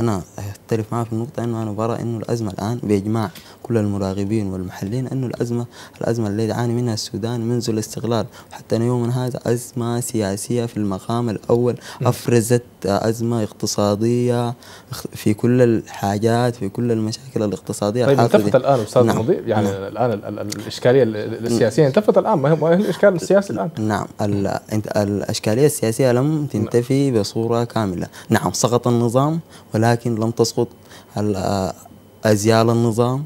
أنا أختلف معه في النقطة أنه أنا برى أنه الأزمة الآن بإجماع كل المراقبين والمحللين أنه الأزمة الأزمة اللي يعاني منها السودان منذ الاستقلال وحتى يومنا هذا أزمة سياسية في المقام الأول أفرزت أزمة اقتصادية في كل الحاجات في كل المشاكل الاقتصادية طيب انتفت الآن أستاذ نعم. يعني نعم. الآن الإشكالية السياسية انتفت الآن ما هي الإشكال السياسي الآن نعم الإشكالية السياسية لم تنتفي بصورة كاملة نعم سقط النظام ولا ولكن لم تسقط أزيال النظام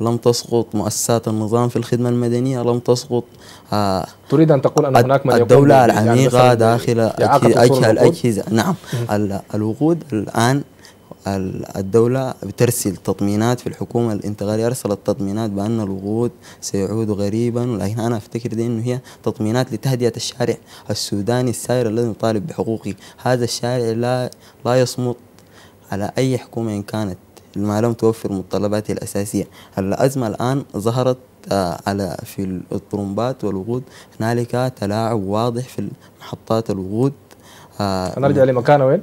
لم تسقط مؤسسات النظام في الخدمة المدنية لم تسقط آه، تريد أن تقول أن هناك من الدولة العميقة يعني داخل الأجهزة نعم الوقود الآن الدولة بترسل تطمينات في الحكومة الانتقالية أرسلت تطمينات بأن الوقود سيعود غريبا ولكن أنا أفتكر دي أنه هي تطمينات لتهدئة الشارع السوداني السائر الذي يطالب بحقوقه هذا الشارع لا لا يصمت على أي حكومة إن كانت ما لم توفر متطلباتها الأساسية الأزمة الآن ظهرت آه، على في الطرمبات والوقود هنالك تلاعب واضح في محطات الوقود آه، نرجع لمكانه وين؟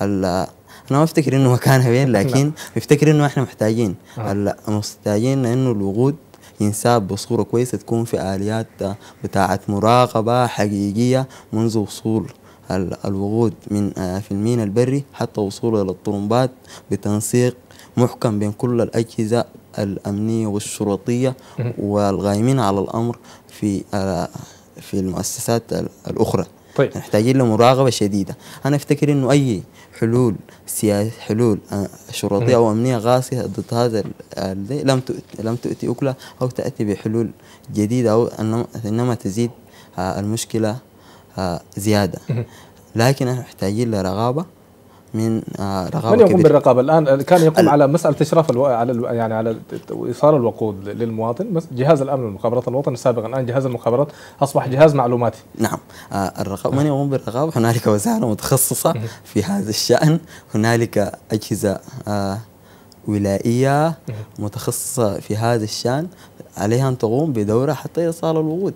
انا ما افتكر انه مكانها وين نعم. لكن بفتكر انه احنا محتاجين آه. هلا محتاجين انه الوقود ينساب بصوره كويسه تكون في اليات بتاعه مراقبه حقيقيه منذ وصول الوقود من آه، في المينا البري حتى وصوله إلى الطرمبات بتنسيق محكم بين كل الأجهزة الأمنية والشرطية والغائمين على الأمر في آه، في المؤسسات الأخرى طيب. نحتاجين لمراقبه شديده انا افتكر انه اي حلول سياسيه حلول آه، شرطيه او امنيه قاسيه ضد هذا لم لم تؤتي أكلة او تاتي بحلول جديده او انما تزيد المشكله زياده لكن احنا محتاجين لرغابه من آه، رغابه من يقوم كبيرة. بالرقابه الان كان يقوم على مساله اشراف الو... على ال... يعني على ايصال الوقود للمواطن جهاز الامن والمخابرات الوطني سابقا الان جهاز المخابرات اصبح جهاز معلوماتي نعم آه، الرقابه من يقوم بالرقابه هنالك وزاره متخصصه في هذا الشان هنالك اجهزه آه، ولائيه متخصصه في هذا الشان عليها ان تقوم بدوره حتى ايصال الوقود